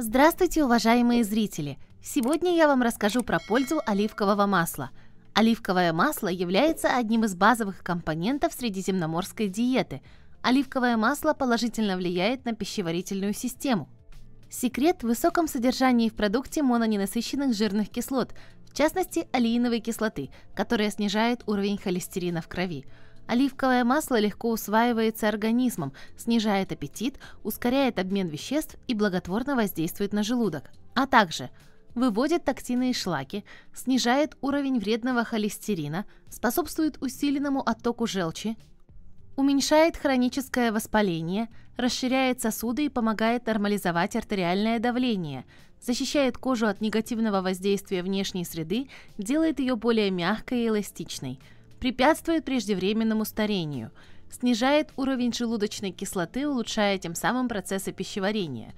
Здравствуйте, уважаемые зрители! Сегодня я вам расскажу про пользу оливкового масла. Оливковое масло является одним из базовых компонентов средиземноморской диеты. Оливковое масло положительно влияет на пищеварительную систему. Секрет в высоком содержании в продукте мононенасыщенных жирных кислот, в частности, алииновой кислоты, которая снижает уровень холестерина в крови – Оливковое масло легко усваивается организмом, снижает аппетит, ускоряет обмен веществ и благотворно воздействует на желудок, а также выводит токсины и шлаки, снижает уровень вредного холестерина, способствует усиленному оттоку желчи, уменьшает хроническое воспаление, расширяет сосуды и помогает нормализовать артериальное давление, защищает кожу от негативного воздействия внешней среды, делает ее более мягкой и эластичной – препятствует преждевременному старению, снижает уровень желудочной кислоты, улучшая тем самым процессы пищеварения,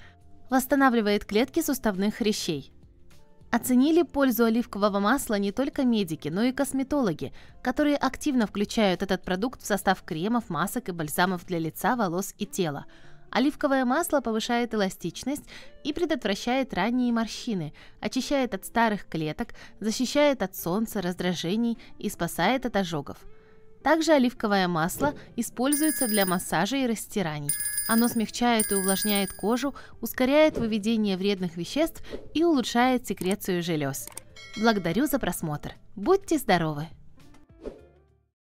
восстанавливает клетки суставных хрящей. Оценили пользу оливкового масла не только медики, но и косметологи, которые активно включают этот продукт в состав кремов, масок и бальзамов для лица, волос и тела – Оливковое масло повышает эластичность и предотвращает ранние морщины, очищает от старых клеток, защищает от солнца, раздражений и спасает от ожогов. Также оливковое масло используется для массажа и растираний. Оно смягчает и увлажняет кожу, ускоряет выведение вредных веществ и улучшает секрецию желез. Благодарю за просмотр. Будьте здоровы!